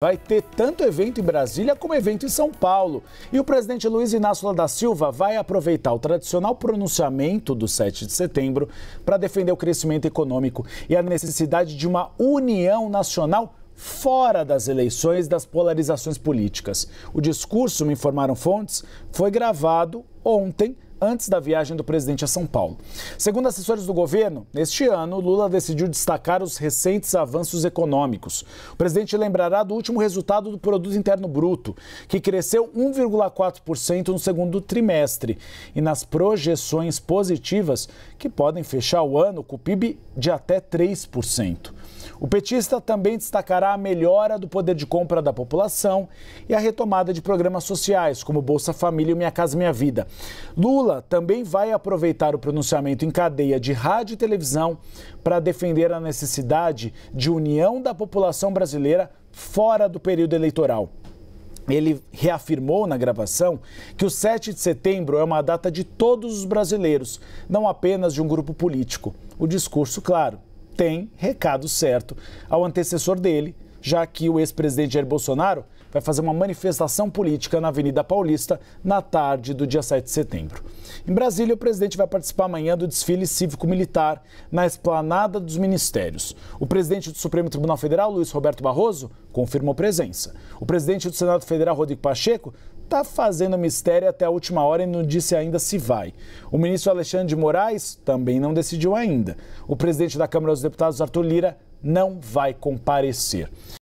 Vai ter tanto evento em Brasília como evento em São Paulo. E o presidente Luiz Inácio Lula da Silva vai aproveitar o tradicional pronunciamento do 7 de setembro para defender o crescimento econômico e a necessidade de uma união nacional fora das eleições das polarizações políticas. O discurso, me informaram fontes, foi gravado ontem antes da viagem do presidente a São Paulo. Segundo assessores do governo, neste ano, Lula decidiu destacar os recentes avanços econômicos. O presidente lembrará do último resultado do Produto Interno Bruto, que cresceu 1,4% no segundo trimestre, e nas projeções positivas, que podem fechar o ano com o PIB de até 3%. O petista também destacará a melhora do poder de compra da população e a retomada de programas sociais, como Bolsa Família e Minha Casa Minha Vida. Lula também vai aproveitar o pronunciamento em cadeia de rádio e televisão para defender a necessidade de união da população brasileira fora do período eleitoral. Ele reafirmou na gravação que o 7 de setembro é uma data de todos os brasileiros, não apenas de um grupo político. O discurso, claro, tem recado certo ao antecessor dele, já que o ex-presidente Jair Bolsonaro vai fazer uma manifestação política na Avenida Paulista na tarde do dia 7 de setembro. Em Brasília, o presidente vai participar amanhã do desfile cívico-militar na esplanada dos ministérios. O presidente do Supremo Tribunal Federal, Luiz Roberto Barroso, confirmou presença. O presidente do Senado Federal, Rodrigo Pacheco, está fazendo mistério até a última hora e não disse ainda se vai. O ministro Alexandre de Moraes também não decidiu ainda. O presidente da Câmara dos Deputados, Arthur Lira, não vai comparecer.